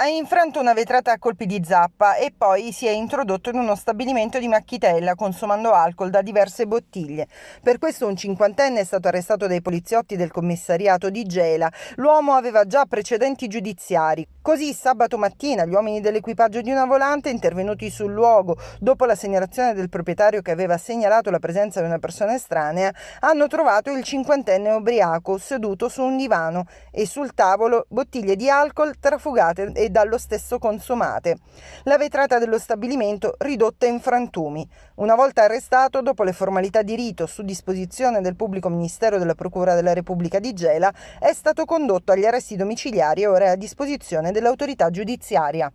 ha infranto una vetrata a colpi di zappa e poi si è introdotto in uno stabilimento di Macchitella consumando alcol da diverse bottiglie. Per questo un cinquantenne è stato arrestato dai poliziotti del commissariato di Gela. L'uomo aveva già precedenti giudiziari. Così sabato mattina gli uomini dell'equipaggio di una volante intervenuti sul luogo dopo la segnalazione del proprietario che aveva segnalato la presenza di una persona estranea hanno trovato il cinquantenne ubriaco seduto su un divano e sul tavolo bottiglie di alcol trafugate e dallo stesso consumate. La vetrata dello stabilimento ridotta in frantumi. Una volta arrestato, dopo le formalità di rito su disposizione del pubblico ministero della Procura della Repubblica di Gela, è stato condotto agli arresti domiciliari e ora è a disposizione dell'autorità giudiziaria.